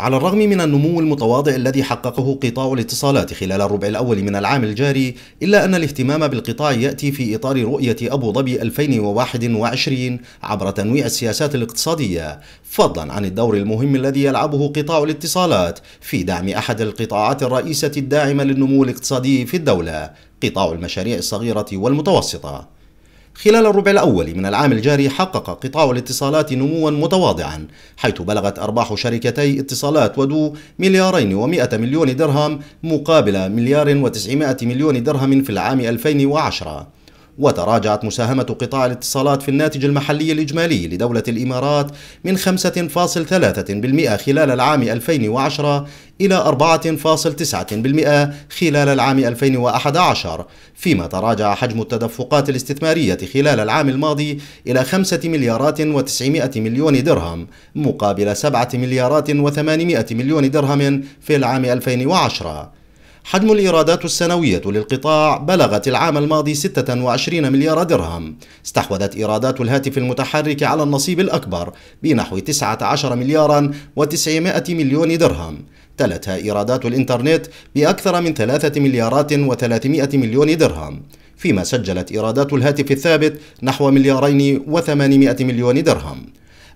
على الرغم من النمو المتواضع الذي حققه قطاع الاتصالات خلال الربع الأول من العام الجاري إلا أن الاهتمام بالقطاع يأتي في إطار رؤية أبو ظبي 2021 عبر تنويع السياسات الاقتصادية فضلا عن الدور المهم الذي يلعبه قطاع الاتصالات في دعم أحد القطاعات الرئيسة الداعمة للنمو الاقتصادي في الدولة قطاع المشاريع الصغيرة والمتوسطة خلال الربع الأول من العام الجاري حقق قطاع الاتصالات نموا متواضعا حيث بلغت أرباح شركتي اتصالات ودو مليارين ومائة مليون درهم مقابل مليار وتسعمائة مليون درهم في العام 2010 وتراجعت مساهمة قطاع الاتصالات في الناتج المحلي الإجمالي لدولة الإمارات من 5.3% خلال العام 2010 إلى 4.9% خلال العام 2011 فيما تراجع حجم التدفقات الاستثمارية خلال العام الماضي إلى 5 مليارات و900 مليون درهم مقابل 7 مليارات و800 مليون درهم في العام 2010 حجم الإيرادات السنوية للقطاع بلغت العام الماضي 26 مليار درهم استحوذت إيرادات الهاتف المتحرك على النصيب الأكبر بنحو 19 مليارا و900 مليون درهم تلتها إيرادات الإنترنت بأكثر من 3 مليارات و300 مليون درهم فيما سجلت إيرادات الهاتف الثابت نحو مليارين و800 مليون درهم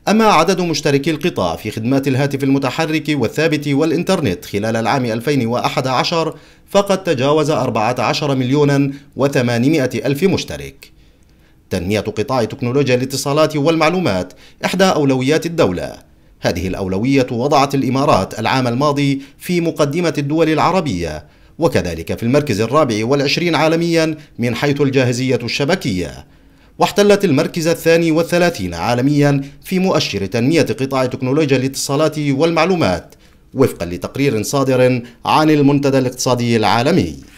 أما عدد مشتركي القطاع في خدمات الهاتف المتحرك والثابت والإنترنت خلال العام 2011 فقد تجاوز 14 مليون و800 ألف مشترك تنمية قطاع تكنولوجيا الاتصالات والمعلومات إحدى أولويات الدولة هذه الأولوية وضعت الإمارات العام الماضي في مقدمة الدول العربية وكذلك في المركز الرابع والعشرين عالميا من حيث الجاهزية الشبكية واحتلت المركز الثاني والثلاثين عالميا في مؤشر تنمية قطاع تكنولوجيا الاتصالات والمعلومات وفقا لتقرير صادر عن المنتدى الاقتصادي العالمي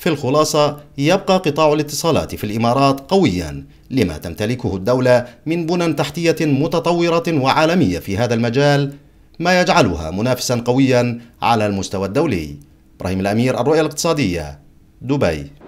في الخلاصة يبقى قطاع الاتصالات في الإمارات قويا لما تمتلكه الدولة من بنى تحتية متطورة وعالمية في هذا المجال ما يجعلها منافسا قويا على المستوى الدولي إبراهيم الأمير الرؤية الاقتصادية دبي